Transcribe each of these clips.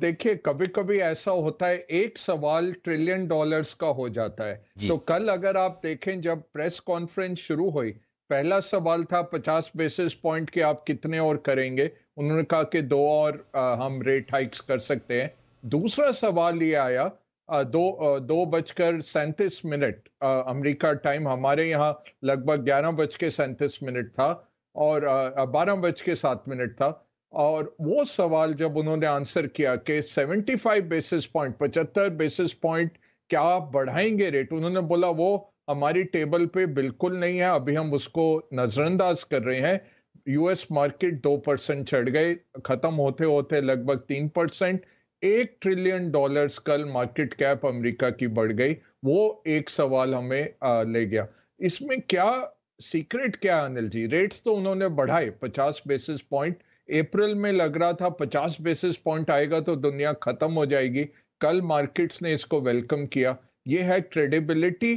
देखिए कभी कभी ऐसा होता है एक सवाल ट्रिलियन डॉलर्स का हो जाता है तो कल अगर आप देखें जब प्रेस कॉन्फ्रेंस शुरू हुई पहला सवाल था 50 बेसिस पॉइंट के आप कितने और करेंगे उन्होंने कहा कि दो और आ, हम रेट हाइक्स कर सकते हैं दूसरा सवाल ये आया आ, दो आ, दो बजकर सैंतीस मिनट अमेरिका टाइम हमारे यहाँ लगभग ग्यारह बज के सैंतीस मिनट था और बारह बज के सात मिनट था और वो सवाल जब उन्होंने आंसर किया कि 75 बेसिस पॉइंट 75 बेसिस पॉइंट क्या आप बढ़ाएंगे रेट उन्होंने बोला वो हमारी टेबल पे बिल्कुल नहीं है अभी हम उसको नजरअंदाज कर रहे हैं यूएस मार्केट दो परसेंट चढ़ गए खत्म होते होते लगभग तीन परसेंट एक ट्रिलियन डॉलर्स कल मार्केट कैप अमेरिका की बढ़ गई वो एक सवाल हमें आ, ले गया इसमें क्या सीक्रेट क्या अनिल जी रेट्स तो उन्होंने बढ़ाए पचास बेसिस पॉइंट अप्रैल में लग रहा था 50 बेसिस पॉइंट आएगा तो दुनिया खत्म हो जाएगी कल मार्केट्स ने इसको वेलकम किया ये है क्रेडिबिलिटी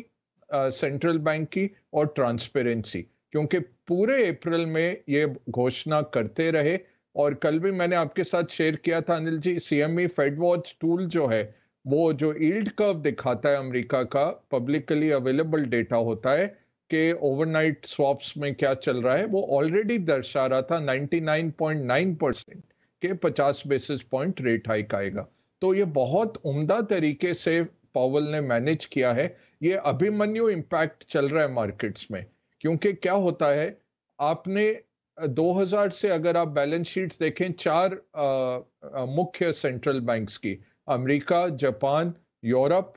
सेंट्रल बैंक की और ट्रांसपेरेंसी क्योंकि पूरे अप्रैल में ये घोषणा करते रहे और कल भी मैंने आपके साथ शेयर किया था Anil ji CME Fed watch tool जो है वो जो ईल्ड कर्व दिखाता है अमेरिका का पब्लिकली अवेलेबल डेटा होता है के ओवरनाइट स्वॉप्स में क्या चल रहा है वो ऑलरेडी दर्शा रहा था 99.9 परसेंट के 50 बेसिस पॉइंट रेट हाइक आएगा तो ये बहुत उम्दा तरीके से पॉवल ने मैनेज किया है ये अभिमन्यु इम्पैक्ट चल रहा है मार्केट्स में क्योंकि क्या होता है आपने 2000 से अगर आप बैलेंस शीट देखें चार आ, आ, मुख्य सेंट्रल बैंक्स की अमेरिका जापान यूरोप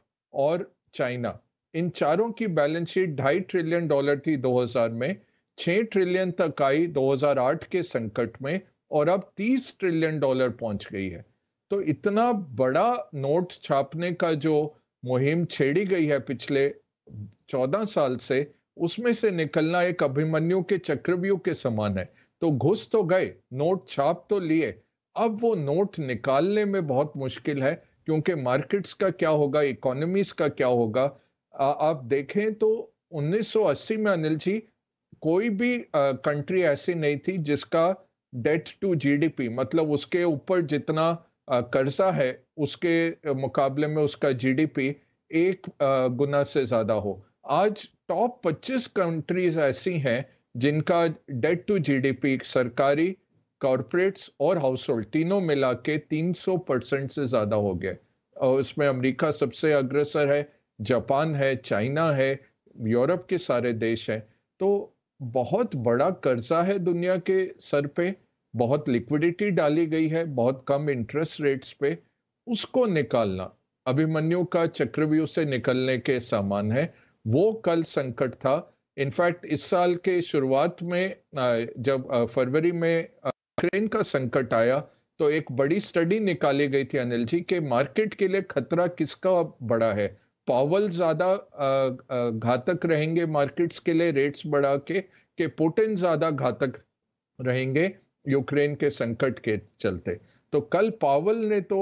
और चाइना इन चारों की बैलेंस शीट ढाई ट्रिलियन डॉलर थी 2000 में छह ट्रिलियन तक आई 2008 के संकट में और अब 30 ट्रिलियन डॉलर पहुंच गई है तो इतना बड़ा नोट छापने का जो मुहिम छेड़ी गई है पिछले 14 साल से उसमें से निकलना एक अभिमन्यु के चक्रव्यूह के समान है तो घुस तो गए नोट छाप तो लिए अब वो नोट निकालने में बहुत मुश्किल है क्योंकि मार्केट्स का क्या होगा इकोनॉमीज का क्या होगा आप देखें तो 1980 में अनिल जी कोई भी कंट्री ऐसी नहीं थी जिसका डेट टू जीडीपी मतलब उसके ऊपर जितना कर्जा है उसके मुकाबले में उसका जीडीपी एक गुना से ज़्यादा हो आज टॉप 25 कंट्रीज ऐसी हैं जिनका डेट टू जीडीपी सरकारी कॉरपोरेट्स और हाउस होल्ड तीनों मिला के तीन परसेंट से ज़्यादा हो गया और उसमें अमेरिका सबसे अग्रसर है जापान है चाइना है यूरोप के सारे देश हैं तो बहुत बड़ा कर्जा है दुनिया के सर पे बहुत लिक्विडिटी डाली गई है बहुत कम इंटरेस्ट रेट्स पे उसको निकालना अभिमन्यु का चक्रव्यूह से निकलने के सामान है वो कल संकट था इनफैक्ट इस साल के शुरुआत में जब फरवरी में यूक्रेन का संकट आया तो एक बड़ी स्टडी निकाली गई थी अनिल जी के मार्केट के लिए खतरा किसका बड़ा है पावल ज़्यादा घातक रहेंगे मार्केट्स के लिए रेट्स बढ़ा के के पुटिन ज़्यादा घातक रहेंगे यूक्रेन के संकट के चलते तो कल पावल ने तो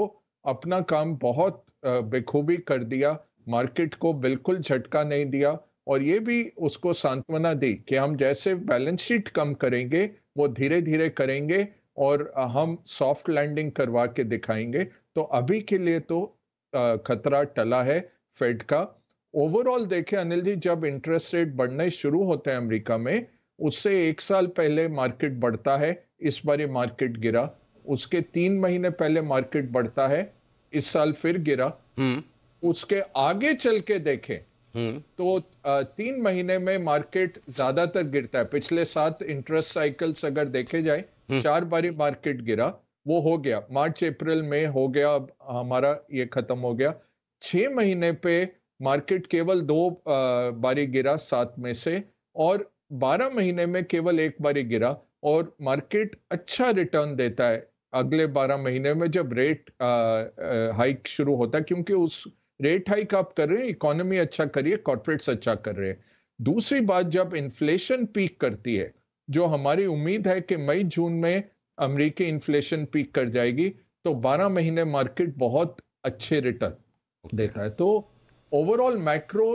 अपना काम बहुत बेखूबी कर दिया मार्केट को बिल्कुल झटका नहीं दिया और ये भी उसको सांत्वना दी कि हम जैसे बैलेंस शीट कम करेंगे वो धीरे धीरे करेंगे और हम सॉफ्ट लैंडिंग करवा के दिखाएंगे तो अभी के लिए तो खतरा टला है फेड का ओवरऑल देखें अनिल जी जब इंटरेस्ट रेट बढ़ने शुरू होते हैं अमेरिका में उससे एक साल पहले मार्केट बढ़ता है इस बार ये मार्केट गिरा उसके तीन महीने पहले मार्केट बढ़ता है इस साल फिर गिरा हम्म। उसके आगे चल के देखें हम्म। तो तीन महीने में मार्केट ज्यादातर गिरता है पिछले सात इंटरेस्ट साइकिल्स अगर देखे जाए हम्म। चार बारी मार्केट गिरा वो हो गया मार्च अप्रैल में हो गया अब हमारा ये खत्म हो गया छ महीने पे मार्केट केवल दो बारी गिरा सात में से और बारह महीने में केवल एक बारी गिरा और मार्केट अच्छा रिटर्न देता है अगले बारह महीने में जब रेट हाइक शुरू होता है क्योंकि उस रेट हाइक आप कर रहे हैं इकोनॉमी अच्छा करिए कॉर्पोरेट्स अच्छा कर रहे हैं दूसरी बात जब इन्फ्लेशन पीक करती है जो हमारी उम्मीद है कि मई जून में अमरीकी इन्फ्लेशन पीक कर जाएगी तो 12 महीने मार्केट बहुत अच्छे रिटर्न देखा है तो ओवरऑल मैक्रो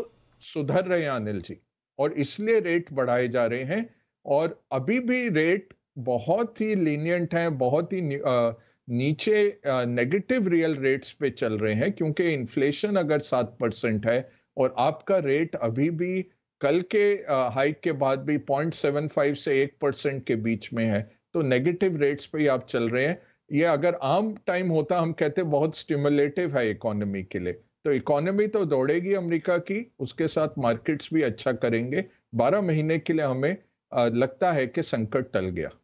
सुधर रहे हैं अनिल जी और इसलिए रेट बढ़ाए जा रहे हैं और अभी भी रेट बहुत ही लीनियंट हैं बहुत ही नीचे नेगेटिव रियल रेट्स पे चल रहे हैं क्योंकि इन्फ्लेशन अगर सात परसेंट है और आपका रेट अभी भी कल के हाइक के बाद भी पॉइंट सेवन फाइव से एक परसेंट के बीच में है तो नेगेटिव रेट्स पे ही आप चल रहे हैं ये अगर आम टाइम होता हम कहते बहुत स्टिमुलेटिव है इकोनॉमी के लिए तो इकोनॉमी तो दौड़ेगी अमेरिका की उसके साथ मार्केट्स भी अच्छा करेंगे बारह महीने के लिए हमें लगता है कि संकट टल गया